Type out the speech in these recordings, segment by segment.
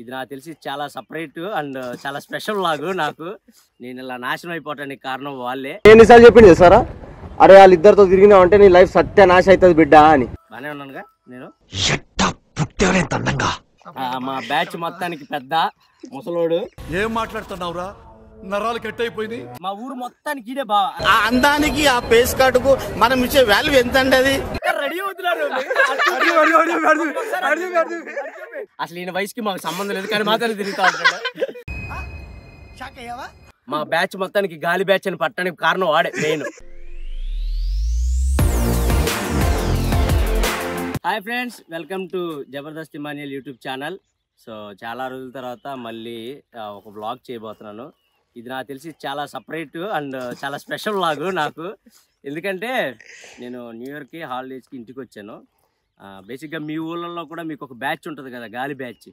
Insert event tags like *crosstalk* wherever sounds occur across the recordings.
ఇది నాకు తెలిసి చాలా సపరేట్ అండ్ చాలా స్పెషల్ లాగు నాకు నేను ఇలా నాశనం అయిపోవటానికి కారణం వాళ్ళే నేను సార్ చెప్పింది సార్ అరే ఇద్దరితో తిరిగినా అంటే నీ లైఫ్ సత్య నాశ అవుతుంది బిడ్డ అని బానే ఉన్నానుగా నేను మా బ్యాచ్ మొత్తానికి పెద్ద ముసలోడు ఏం మాట్లాడుతున్నావురా నరాలు కట్ అయిపోయింది మా ఊరు మొత్తానికి ఇదే ఆ అందానికి ఆ పేస్ కార్డుకు మనం ఇచ్చే వాల్యూ ఎంత అండి అది అసలు ఈయన వయసుకి మాకు సంబంధం లేదు కానీ మాత్రం తిరుగుతా ఉంటాడు మా బ్యాచ్ మొత్తానికి గాలి బ్యాచ్ అని పట్టడానికి కారణం వాడే main hi friends welcome to Jabardasth Emmanuel YouTube channel so చాలా రోజుల తర్వాత మళ్ళీ ఒక బ్లాగ్ చేయబోతున్నాను ఇది నాకు తెలిసి చాలా సపరేట్ అండ్ చాలా స్పెషల్ లాగు నాకు ఎందుకంటే నేను న్యూ ఇయర్కి హాలిడేస్కి ఇంటికి వచ్చాను బేసిక్గా మీ ఊళ్ళల్లో కూడా మీకు ఒక బ్యాచ్ ఉంటుంది కదా గాలి బ్యాచ్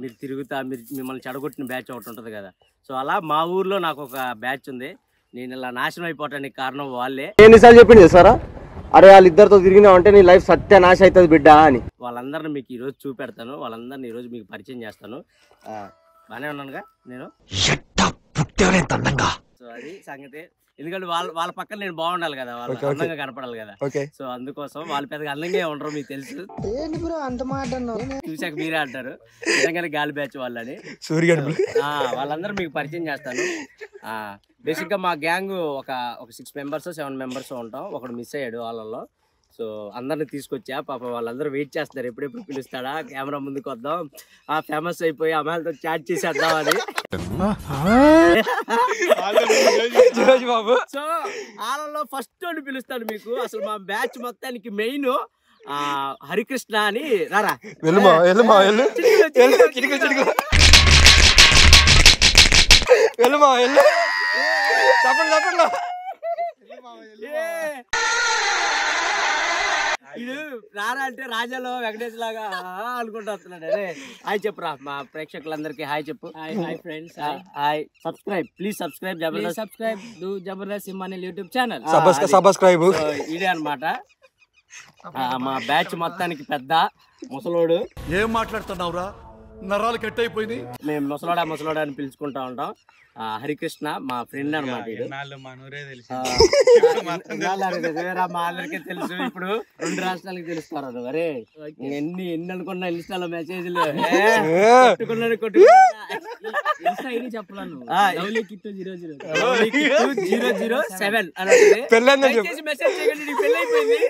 మీరు తిరుగుతా మీరు మిమ్మల్ని చెడగొట్టిన బ్యాచ్ ఒకటి ఉంటుంది కదా సో అలా మా ఊర్లో నాకు ఒక బ్యాచ్ ఉంది నేను ఇలా నాశనం అయిపోవటానికి కారణం వాళ్ళే ఎన్నిసార్లు చెప్పింది సారా అరే వాళ్ళిద్దరితో తిరిగినా అంటే నీ లైఫ్ సత్య నాశ అవుతుంది బిడ్డ అని వాళ్ళందరిని మీకు ఈరోజు చూపెడతాను వాళ్ళందరిని ఈరోజు మీకు పరిచయం చేస్తాను బాగానే ఉన్నానుగా నేను ఎవరెంత అందంగా ఎందుకంటే వాళ్ళ వాళ్ళ పక్కన నేను బాగుండాలి కదా వాళ్ళు అందంగా కనపడాలి కదా సో అందుకోసం వాళ్ళు పెద్దగా అందంగా ఉండరు మీకు తెలుసు *laughs* చూసాక మీరే అంటారు నిజంగా గాలి బ్యాచ్ వాళ్ళని సూర్య వాళ్ళందరూ మీకు పరిచయం చేస్తాను బేసిక్ గా మా గ్యాంగ్ ఒక ఒక సిక్స్ మెంబర్స్ సెవెన్ మెంబర్స్ ఉంటాం ఒకడు మిస్ అయ్యాడు వాళ్ళలో సో అందరిని తీసుకొచ్చా పాప వాళ్ళందరూ వెయిట్ చేస్తున్నారు ఎప్పుడెప్పుడు పిలుస్తాడా కెమెరా ముందుకు వద్దాం ఆ ఫేమస్ అయిపోయి అమ్మాయిలతో చాట్ చేసేద్దాం అని సో వాళ్ళలో ఫస్ట్ అని పిలుస్తాడు మీకు అసలు మా బ్యాచ్ మొత్తానికి మెయిన్ హరికృష్ణ అని రారా చెప్పండి చెప్పండి ఇది రారా అంటే రాజాలో వెంకటేష్ లాగా అనుకుంటూ వస్తున్నాడు అదే హాయ్ రా మా ప్రేక్షకులందరికీ హాయ్ చెప్పు hi hi friends hi subscribe please subscribe Jabardasth subscribe do Jabardasth సింహానిల్ యూట్యూబ్ ఛానల్ సబ్స్క్రైబ్ ఇదే అనమాట మా బ్యాచ్ మొత్తానికి పెద్ద ముసలోడు ఏం మాట్లాడుతున్నావురా నరాలు కట్ అయిపోయింది మేము ముసలాడ ముసలాడ అని పిలుచుకుంటా ఉంటాం హరికృష్ణ మా ఫ్రెండ్ అనమాట మా అందరికీ తెలుసు ఇప్పుడు రెండు రాష్ట్రాలకి తెలుస్తారు ఎన్ని ఎన్ని అనుకున్నా ఇన్స్టాలో మెసేజ్లు జీరో జీరో సెవెన్ మెసేజ్ చేయండి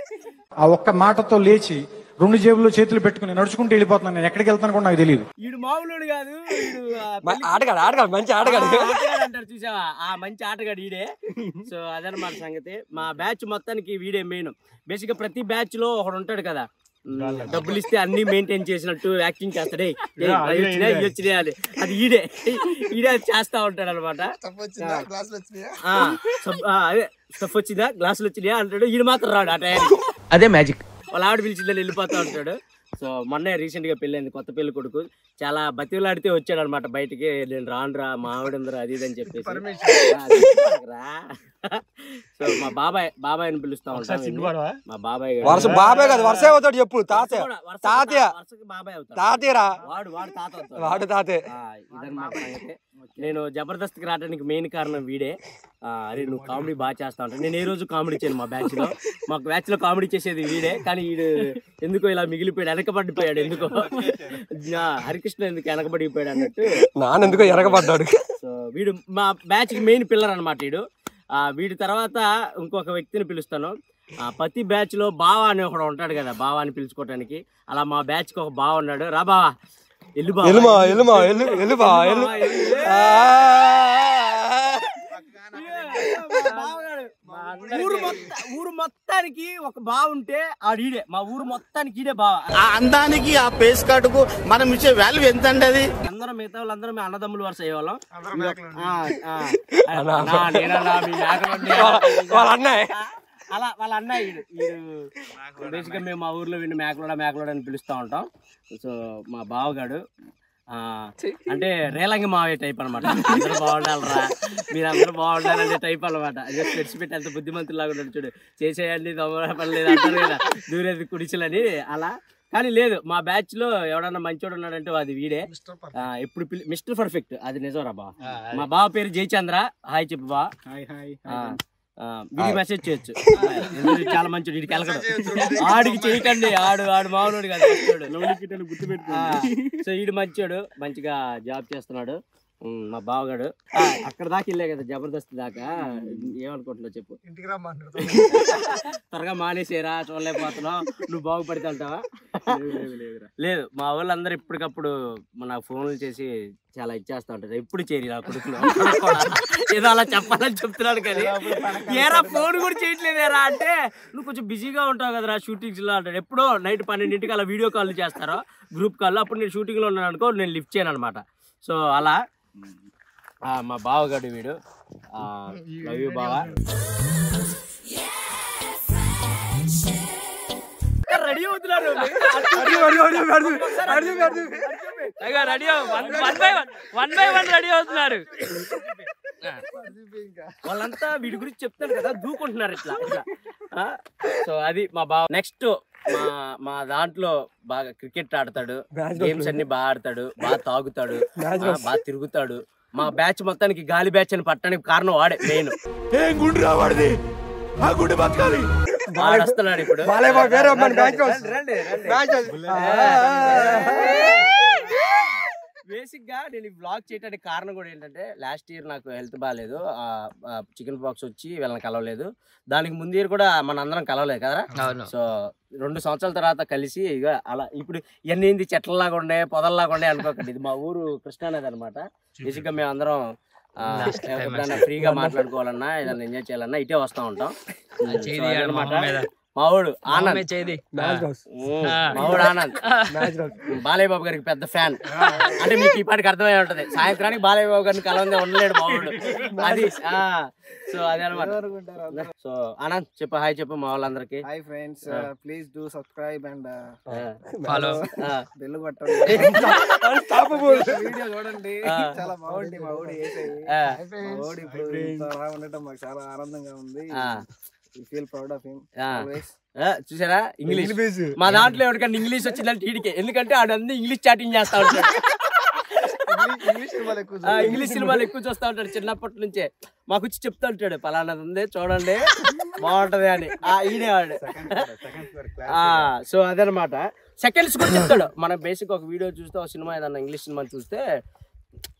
ఆ ఒక్క మాటతో లేచి రెండు జేబుల్లో చేతులు పెట్టుకుని నడుచుకుంటూ వెళ్ళిపోతున్నాను నేను ఎక్కడికి వెళ్తాను కూడా నాకు తెలియదు వీడు మామూలు కాదు ఆటగాడు ఆటగాడు మంచి ఆటగాడు అంటారు చూసావా ఆ మంచి ఆటగాడు వీడే సో అదనమాట సంగతి మా బ్యాచ్ మొత్తానికి వీడే మెయిన్ గా ప్రతి బ్యాచ్ లో ఒకడు ఉంటాడు కదా డబ్బులు ఇస్తే అన్ని మెయింటైన్ చేసినట్టు యాక్టింగ్ చేస్తాడే వచ్చినా అది ఈడే ఈడే చేస్తా ఉంటాడు అనమాట అదే స్టఫ్ వచ్చిందా గ్లాసులు వచ్చినాయా అంటాడు ఈయన మాత్రం రాడు ఆ టైం అదే మ్యాజిక్ వాళ్ళ ఆవిడ పిలిచిందని వెళ్ళిపోతా ఉంటాడు సో మొన్న రీసెంట్గా పెళ్ళింది కొత్త పెళ్లి కొడుకు చాలా బతిలాడితే వచ్చాడు అనమాట బయటికి నేను రానురా మా ఆవిడందరా అది ఇది అని చెప్పేసి సో మా బాబాయ్ బాబాయ్ అని పిలుస్తా ఉంటాను మా బాబాయ్ వర్ష బాబాయ్ కాదు వర్ష అవుతాడు చెప్పు తాతయ్య తాతయ్య బాబాయ్ తాతయ్యరా వాడు వాడు తాత వాడు తాతయ్య ఇదన్నమాట నేను జబర్దస్త్కి రావడానికి మెయిన్ కారణం వీడే అరే నువ్వు కామెడీ బాగా చేస్తా ఉంటాను నేను ఏ రోజు కామెడీ చేయను మా బ్యాచ్ లో మా బ్యాచ్ లో కామెడీ చేసేది వీడే కానీ వీడు ఎందుకో ఇలా మిగిలిపోయాడు వెనకబడిపోయాడు ఎందుకో హరికృష్ణ ఎందుకు వెనకబడిపోయాడు అన్నట్టు ఎందుకో వెనకబడ్డాడు సో వీడు మా బ్యాచ్ కి మెయిన్ పిల్లర్ అనమాట వీడు ఆ వీడి తర్వాత ఇంకొక వ్యక్తిని పిలుస్తాను ఆ ప్రతి లో బావా అని ఒకడు ఉంటాడు కదా బావా అని పిలుచుకోవటానికి అలా మా బ్యాచ్ కి ఒక బావ ఉన్నాడు రా బావా ఎల్లు బావా ఎల్లు ఎల్లు ఎల్లు ఊరు మొత్తం ఊరు మొత్తానికి ఒక బావ ఉంటే ఆడీడే మా ఊరు మొత్తానికి ఈడే బావ ఆ అందానికి ఆ పేస్ కార్డుకు మనం ఇచ్చే వాల్యూ ఎంత అండి అది అందరం మిగతా వాళ్ళందరం మేము అన్నదమ్ములు వరుస అయ్యేవాళ్ళం అలా వాళ్ళ అన్నయ్య బేసిక్గా మేము మా ఊర్లో విన్న మేకలోడ మేకలోడ అని పిలుస్తూ ఉంటాం సో మా బావగాడు అంటే రేలంగి మావే టైప్ అనమాట అందరూ బాగుండాలరా మీరు అందరూ బాగుండాలంటే టైప్ అనమాట అదే పెట్టి అంత లాగా ఉండదు చూడు చేసేయండి దొంగ పడలేదు అంటారు కదా దూరేది కుడిచలని అలా కానీ లేదు మా బ్యాచ్ లో ఎవడన్నా మంచోడు ఉన్నాడంటే అది వీడే ఎప్పుడు మిస్టర్ పర్ఫెక్ట్ అది నిజం రా బా మా బావ పేరు జయచంద్ర హాయ్ చెప్పు బా హాయ్ హాయ్ వీడియో మెసేజ్ చేయొచ్చు *laughs* చాలా మంచి వీడికి వెళ్ళకడు ఆడికి చేయకండి ఆడు ఆడు మామూలు కాదు సో వీడు మంచోడు మంచిగా జాబ్ చేస్తున్నాడు మా బావగాడు అక్కడ దాకా వెళ్ళే కదా జబర్దస్త్ దాకా ఏమనుకుంటున్నావు చెప్పు ఇంటికి రా త్వరగా మానేసేరా చూడలేకపోతున్నావు నువ్వు బాగుపడితే వెళ్తావా లేదు మా వాళ్ళందరూ ఇప్పటికప్పుడు మన ఫోన్లు చేసి చాలా ఇచ్చేస్తా ఉంటారు ఎప్పుడు చేరి నా కొడుకులో *laughs* ఏదో అలా చెప్పాలని చెప్తున్నాడు కానీ ఏరా ఫోన్ కూడా చేయట్లేదు ఏరా అంటే నువ్వు కొంచెం బిజీగా ఉంటావు షూటింగ్స్ లో అంటే ఎప్పుడో నైట్ పన్నెండింటికి అలా వీడియో కాల్ చేస్తారో గ్రూప్ కాల్ అప్పుడు నేను షూటింగ్లో ఉన్నాను అనుకో నేను లిఫ్ట్ చేయను అనమాట సో అలా మా బావగాడు వీడు లవ్ యూ బావా రెడీ అవుతున్నారు ready one by one by one ready అవుతున్నారు వాళ్ళంతా వీడి గురించి చెప్తారు కదా దూకుంటున్నారు ఇట్లా సో అది మా బావ నెక్స్ట్ మా మా దాంట్లో బాగా క్రికెట్ ఆడతాడు గేమ్స్ అన్ని బాగా ఆడతాడు బాగా తాగుతాడు బాగా తిరుగుతాడు మా బ్యాచ్ మొత్తానికి గాలి బ్యాచ్ అని పట్టడానికి కారణం వాడే నేను వాడు వస్తున్నాడు ఇప్పుడు బేసిక్గా నేను ఈ బ్లాగ్ చేయడానికి కారణం కూడా ఏంటంటే లాస్ట్ ఇయర్ నాకు హెల్త్ బాగాలేదు చికెన్ పాక్స్ వచ్చి వీళ్ళని కలవలేదు దానికి ముందు ఇయర్ కూడా మన అందరం కలవలేదు కదా సో రెండు సంవత్సరాల తర్వాత కలిసి ఇక అలా ఇప్పుడు ఎన్ని ఏంది చెట్లలాగా ఉండే పొదల్లాగా ఉండే అనుకోకండి ఇది మా ఊరు కృష్ణానది అనమాట బేసిక్గా మేము అందరం ఎప్పుడైనా ఫ్రీగా మాట్లాడుకోవాలన్నా ఏదైనా ఎంజాయ్ చేయాలన్నా ఇటే వస్తూ ఉంటాం అనమాట మావుడు ఆనంద్ చేది మావుడు ఆనంద్ బాలయ్య బాబు గారికి పెద్ద ఫ్యాన్ అంటే మీకు ఈ పాటికి అర్థమై ఉంటది సాయంత్రానికి బాలయ్య బాబు గారిని కలవంగా ఉండలేడు మావుడు అది సో అదే అనమాట సో ఆనంద్ చెప్పు హాయ్ చెప్పు మా వాళ్ళందరికి hi friends please do subscribe and follow bell కొట్టండి *laughs* వీడియో చూడండి చాలా బాగుంది మా ఊడి మా ఊడి ఇప్పుడు ఉండటం మాకు చాలా ఆనందంగా ఉంది చూసారా ఇంగ్లీష్ మా దాంట్లో ఎవరికంటే ఇంగ్లీష్ వచ్చిందంటే ఈడికి ఎందుకంటే ఆడన్నీ ఇంగ్లీష్ చాటింగ్ చేస్తా ఉంటాడు ఇంగ్లీష్ సినిమాలు ఎక్కువ చూస్తా ఉంటాడు చిన్నప్పటి నుంచే మాకు వచ్చి చెప్తా ఉంటాడు పలానా ఉంది చూడండి బాగుంటది అని ఆ ఈడేవాడు సో అదనమాట సెకండ్స్ కూడా చెప్తాడు మనం బేసిక్ ఒక వీడియో చూస్తే ఒక సినిమా ఏదన్నా ఇంగ్లీష్ సినిమా చూస్తే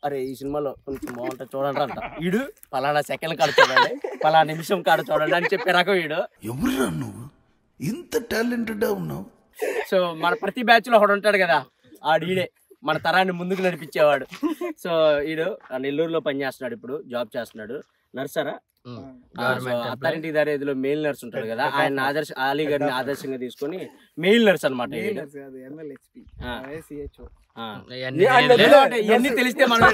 అరే ఈ సినిమాలో కొంచెం బాగుంటుంది చూడండి అంట వీడు పలానా సెకండ్ కాడ చూడండి పలానా నిమిషం కాడ చూడండి అని చెప్పి రకం వీడు ఎవరు నువ్వు ఇంత టాలెంటెడ్ ఉన్నావు సో మన ప్రతి బ్యాచ్ లో ఒకడు ఉంటాడు కదా ఆడు ఈడే మన తరాన్ని ముందుకు నడిపించేవాడు సో వీడు నెల్లూరులో పనిచేస్తున్నాడు ఇప్పుడు జాబ్ చేస్తున్నాడు నర్సరా అత్తారింటి దారి మెయిల్ నర్స్ ఉంటాడు కదా ఆయన ఆదర్శ అలీ గారిని ఆదర్శంగా తీసుకొని మెయిల్ నర్స్ అనమాట ఇవన్నీ తెలిస్తే మనం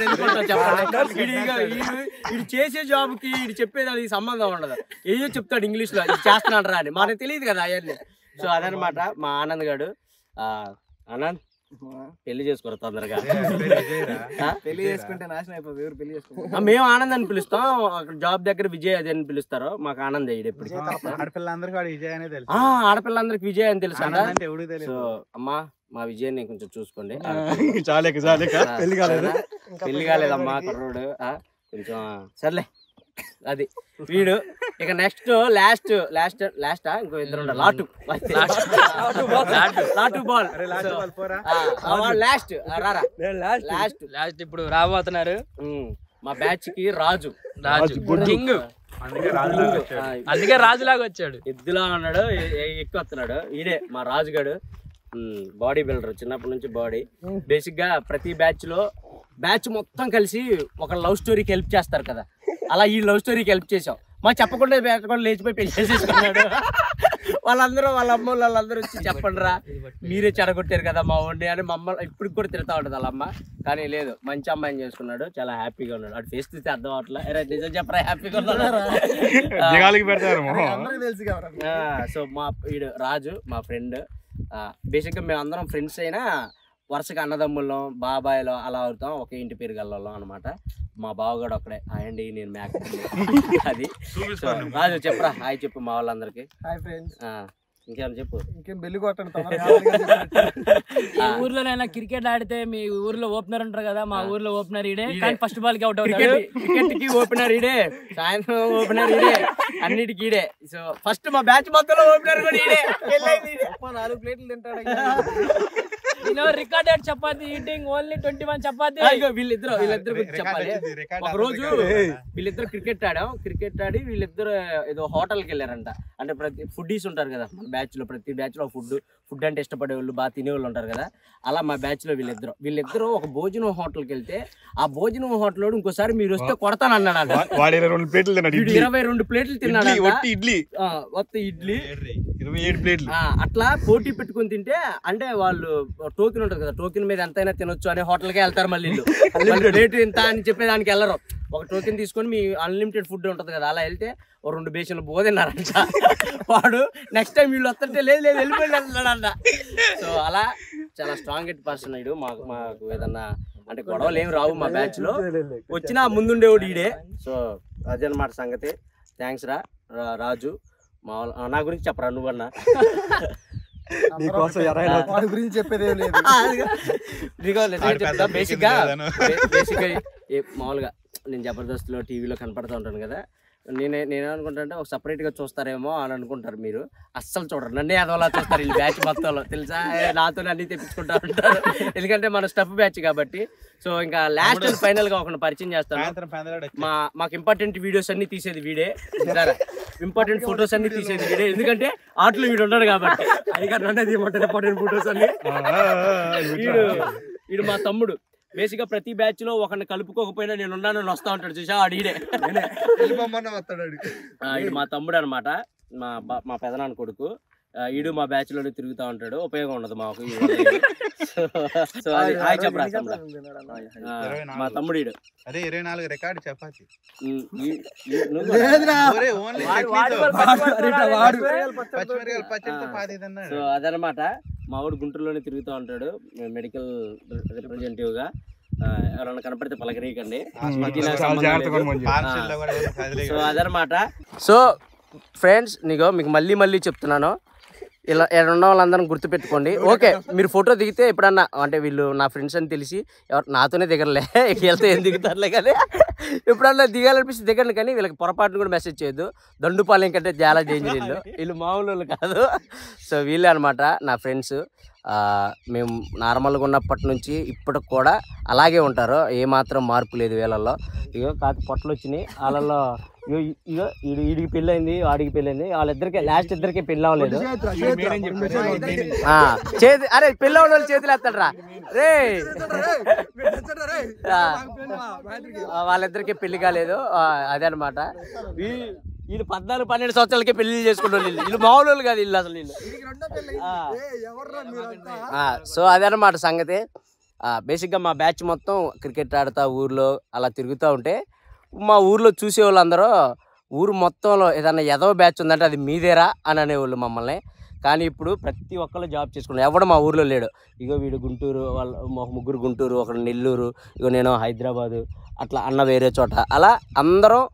ఇది చేసే జాబ్ కి ఇది చెప్పేదానికి సంబంధం ఉండదు ఏదో చెప్తాడు ఇంగ్లీష్ లో చేస్తున్నాడు రా అని మనకు తెలియదు కదా అవన్నీ సో అదనమాట మా ఆనంద్ గారు ఆనంద్ పెళ్లి చేసుకోరు తొందరగా పెళ్లి చేసుకుంటే నాశనం అయిపోతుంది పెళ్లి చేసుకుంటారు మేము ఆనంద్ అని పిలుస్తాం అక్కడ జాబ్ దగ్గర విజయ్ అదే అని పిలుస్తారు మాకు ఆనంద్ అయ్యేది ఎప్పుడు ఆడపిల్లందరికీ విజయ్ అనే తెలుసు ఆడపిల్లందరికీ విజయ్ అని తెలుసు అంటే సో అమ్మా మా విజయ్ ని కొంచెం చూసుకోండి చాలే చాలే పెళ్లి కాలేదు పెళ్లి కాలేదమ్మా కుర్రోడు కొంచెం సర్లే అది వీడు ఇక నెక్స్ట్ లాస్ట్ లాస్ట్ లాస్ట్ ఇంకో ఇద్దరు లాటు లాటు బాల్ లాస్ట్ లాస్ట్ లాస్ట్ ఇప్పుడు రాబోతున్నారు మా బ్యాచ్ కి రాజు రాజు కింగ్ అందుకే లాగా వచ్చాడు ఎద్దులా ఉన్నాడు ఎక్కువ వస్తున్నాడు ఈడే మా రాజుగాడు బాడీ బిల్డర్ చిన్నప్పటి నుంచి బాడీ బేసిక్ గా ప్రతి బ్యాచ్ లో బ్యాచ్ మొత్తం కలిసి ఒక లవ్ స్టోరీకి హెల్ప్ చేస్తారు కదా అలా ఈ లవ్ స్టోరీకి హెల్ప్ చేసాం మాకు చెప్పకుండా కూడా లేచిపోయి పెళ్లి చేసేసుకున్నాడు వాళ్ళందరూ వాళ్ళ అమ్మ వాళ్ళందరూ వచ్చి చెప్పండి రా మీరే చెడగొట్టారు కదా మా వండి అని అమ్మ ఇప్పుడు కూడా తిడతా ఉంటుంది వాళ్ళ అమ్మ కానీ లేదు మంచి అమ్మాయిని చేసుకున్నాడు చాలా హ్యాపీగా ఉన్నాడు అటు ఫేస్ తీస్తే అర్థం అవట్లే నిజం చెప్పరా హ్యాపీగా ఉన్నాడు సో మా వీడు రాజు మా ఫ్రెండ్ బేసిక్గా మేము అందరం ఫ్రెండ్స్ అయినా వరుసగా అన్నదమ్ముల్లో బాబాయ్లో అలా అవుతాం ఒక ఇంటి పేరు గల్లలో అనమాట మా బావగాడు ఒకడే అండి నేను మేక అది రాజు చెప్పరా హాయ్ చెప్పు మా వాళ్ళందరికీ హాయ్ ఫ్రెండ్స్ చెప్పు ఇంకేం బెల్లి కొట్టండి అయినా క్రికెట్ ఆడితే మీ ఊర్లో ఓపెనర్ ఉంటారు కదా మా ఊర్లో ఓపెనర్ ఇడే కానీ ఫస్ట్ బాల్ కి అవుట్ అవుతాడు క్రికెట్ కి ఓపెనర్ ఇడే సాయంత్రం ఓపెనర్ ఇడే అన్నిటికీ ఇడే సో ఫస్ట్ మా బ్యాచ్ మొత్తంలో ఓపెనర్ కూడా ఇడే నాలుగు ప్లేట్లు తింటాడు *laughs* రికార్డెడ్ చపాతి ఈటింగ్ ఓన్లీ 21 చపాతి వీళ్ళిద్దరు వీళ్ళిద్దరు గురించి చెప్పాలి ఒక రోజు వీళ్ళిద్దరు క్రికెట్ ఆడాం క్రికెట్ ఆడి వీళ్ళిద్దరు ఏదో హోటల్ కి వెళ్ళారంట అంటే ప్రతి ఫుడ్డీస్ ఉంటారు కదా మన బ్యాచ్ లో ప్రతి బ్యాచ్ లో ఫుడ్ ఫుడ్ అంటే ఇష్టపడే వాళ్ళు బాగా తినేవాళ్ళు ఉంటారు కదా అలా మా బ్యాచ్ లో వీళ్ళిద్దరు వీళ్ళిద్దరు ఒక భోజనం హోటల్ కి వెళ్తే ఆ భోజనం హోటల్ లో ఇంకోసారి మీరు వస్తే కొడతాను అన్నాడు రెండు ఇరవై రెండు ప్లేట్లు తిన్నాడు ఇడ్లీ ఇడ్లీ ఇరవై ఏడు ప్లేట్లు అట్లా పోటీ పెట్టుకుని తింటే అంటే వాళ్ళు టోకెన్ ఉంటుంది కదా టోకెన్ మీద ఎంతైనా తినొచ్చు అనే హోటల్కే వెళ్తారు మళ్ళీ రేటు ఇంత అని దానికి వెళ్ళరు ఒక టోకెన్ తీసుకొని మీ అన్లిమిటెడ్ ఫుడ్ ఉంటుంది కదా అలా వెళ్తే ఓ రెండు బేషన్లు బోదిన్నారంట వాడు నెక్స్ట్ టైం వీళ్ళు వస్తుంటే లేదు లేదు వెళ్ళిపోయినాడంట సో అలా చాలా స్ట్రాంగ్ ఎట్ పర్సన్ ఇడు మాకు మాకు ఏదన్నా అంటే గొడవలు ఏమి రావు మా బ్యాచ్ లో వచ్చినా ముందుండేవాడు ఈడే సో అదనమాట సంగతి థ్యాంక్స్ రా రాజు మా నా గురించి చెప్పరా నువ్వన్నా గురించి చెప్పేదే లేదు బేసిక్ గా బేసిక్ మామూలుగా నేను జబర్దస్త్లో టీవీలో కనపడతా ఉంటాను కదా నేనే నేను అనుకుంటాను అంటే ఒక సపరేట్గా చూస్తారేమో అని అనుకుంటారు మీరు అస్సలు చూడరు నన్ను అదోలా చూస్తారు వీళ్ళు బ్యాచ్ మొత్తంలో తెలుసా నాతో అన్ని తెప్పించుకుంటా ఉంటారు ఎందుకంటే మన స్టఫ్ బ్యాచ్ కాబట్టి సో ఇంకా లాస్ట్ ఫైనల్గా ఒక పరిచయం చేస్తాను మాకు ఇంపార్టెంట్ వీడియోస్ అన్ని తీసేది వీడే *laughs* ఇంపార్టెంట్ ఫొటోస్ అన్ని తీసేది వీడే ఎందుకంటే ఆటలు వీడు ఉన్నాడు కాబట్టి అది అనేది ఏమంటారు ఇంపార్టెంట్ ఫొటోస్ అన్ని వీడు వీడు మా తమ్ముడు బేసిక్ ప్రతి బ్యాచ్ లో ఒకరిని కలుపుకోకపోయినా నేను ఉన్నానని వస్తా ఉంటాడు చూసా ఆడిడే మా తమ్ముడు అనమాట మా మా పెదనాన్న కొడుకు ఈడు మా బ్యాచ్ లోనే తిరుగుతా ఉంటాడు ఉపయోగం ఉండదు మాకు సో అది హాయ్ చెప్పరా మా తమ్ముడు అదే ఇరవై నాలుగు రికార్డు చపాతి సో అదనమాట మా వాడు గుంటూరులోనే తిరుగుతూ ఉంటాడు మెడికల్ రిప్రజెంటేటివ్ గా ఎవరన్నా కనపడితే పలకరీకండి సో అదనమాట సో ఫ్రెండ్స్ నీకు మీకు మళ్ళీ మళ్ళీ చెప్తున్నాను ఇలా ఉన్న వాళ్ళందరం గుర్తుపెట్టుకోండి ఓకే మీరు ఫోటో దిగితే ఎప్పుడన్నా అంటే వీళ్ళు నా ఫ్రెండ్స్ అని తెలిసి ఎవరు నాతోనే దిగలే *laughs* వెళ్తే ఏం దిగుతారులే కానీ ఎప్పుడన్నా దిగాలనిపిస్తే దిగండి కానీ వీళ్ళకి పొరపాటును కూడా మెసేజ్ చేయొద్దు దండుపాలెం కంటే చాలా డేంజర్ వీళ్ళు *laughs* వీళ్ళు మామూలు కాదు సో వీళ్ళే అనమాట నా ఫ్రెండ్స్ మేము నార్మల్గా ఉన్నప్పటి నుంచి ఇప్పటికి కూడా అలాగే ఉంటారు ఏమాత్రం మార్పు లేదు వీళ్ళల్లో ఇక కాదు పొట్టలు వచ్చినాయి వాళ్ళల్లో ఇగో ఈడికి పెళ్ళైంది ఆడికి పెళ్ళైంది వాళ్ళిద్దరికి లాస్ట్ ఇద్దరికి పెళ్ళి అవ్వలేదు చేతి అరే పెళ్ళి వాళ్ళు చేతులు ఎత్తాడరా రే వాళ్ళిద్దరికి పెళ్లి కాలేదు అదే అనమాట వీళ్ళు పద్నాలుగు పన్నెండు సంవత్సరాలకే పెళ్లి చేసుకుంటారు వీళ్ళు వీళ్ళు మామూలు కాదు వీళ్ళు అసలు వీళ్ళు సో అదే అనమాట సంగతి బేసిక్గా మా బ్యాచ్ మొత్తం క్రికెట్ ఆడుతా ఊర్లో అలా తిరుగుతూ ఉంటే మా ఊర్లో చూసేవాళ్ళు ఊరు మొత్తంలో ఏదైనా ఎదవ బ్యాచ్ ఉందంటే అది మీదేరా అని అనేవాళ్ళు మమ్మల్ని కానీ ఇప్పుడు ప్రతి ఒక్కళ్ళు జాబ్ చేసుకున్నారు ఎవడు మా ఊర్లో లేడు ఇగో వీడు గుంటూరు వాళ్ళ ముగ్గురు గుంటూరు ఒకడు నెల్లూరు ఇగో నేను హైదరాబాదు అట్లా అన్న వేరే చోట అలా అందరం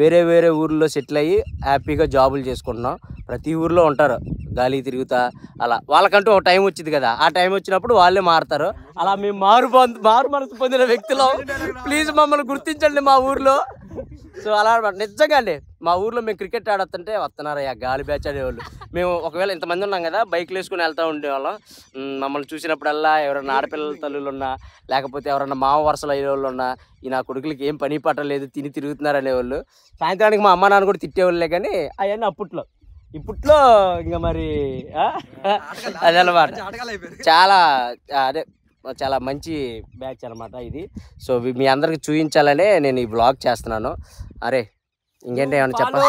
వేరే వేరే ఊర్లో సెటిల్ అయ్యి హ్యాపీగా జాబులు చేసుకుంటున్నాం ప్రతి ఊర్లో ఉంటారు గాలి తిరుగుతా అలా వాళ్ళకంటూ ఒక టైం వచ్చింది కదా ఆ టైం వచ్చినప్పుడు వాళ్ళే మారుతారు అలా మేము మారు మారు మనసు పొందిన వ్యక్తులు ప్లీజ్ మమ్మల్ని గుర్తించండి మా ఊర్లో సో అలా నిజంగా అండి మా ఊర్లో మేము క్రికెట్ ఆడతుంటే వస్తున్నారయ్యా గాలి బ్యాచ్ ఆడేవాళ్ళు మేము ఒకవేళ ఇంతమంది ఉన్నాం కదా బైక్లు వేసుకుని వెళ్తూ ఉండేవాళ్ళం మమ్మల్ని చూసినప్పుడల్లా ఎవరైనా ఆడపిల్లల తల్లులు ఉన్నా లేకపోతే ఎవరైనా మామ వరుసలు అయ్యే వాళ్ళు ఉన్నా ఈ నా కొడుకులకి ఏం పని పాట లేదు తిని తిరుగుతున్నారు అనేవాళ్ళు సాయంత్రానికి మా అమ్మ నాన్న కూడా తిట్టేవాళ్ళే కానీ అవన్నీ అప్పట్లో ఇప్పట్లో ఇంకా మరి అదే అనమాట చాలా అదే చాలా మంచి బ్యాచ్ అనమాట ఇది సో మీ అందరికి చూపించాలనే నేను ఈ బ్లాగ్ చేస్తున్నాను అరే ఇంకేంటి ఏమైనా చెప్పాలి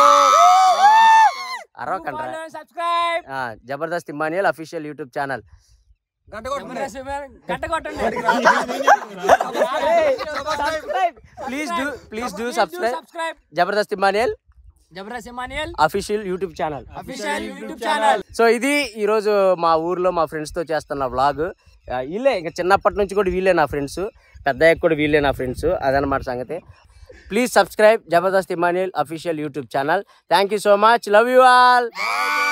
Jabardasth Emmanuel official YouTube channel please please Jabardasth Emmanuel official YouTube channel channel so ఇది ఈరోజు మా ఊర్లో మా ఫ్రెండ్స్తో చేస్తున్న వ్లాగ్ వీళ్ళే ఇంకా చిన్నప్పటి నుంచి కూడా వీళ్ళే నా ఫ్రెండ్స్ పెద్దయ్యకు కూడా వీళ్ళే నా ఫ్రెండ్స్ అదనమాట సంగతి please subscribe Jabardasth Emmanuel official YouTube channel thank you so much love you all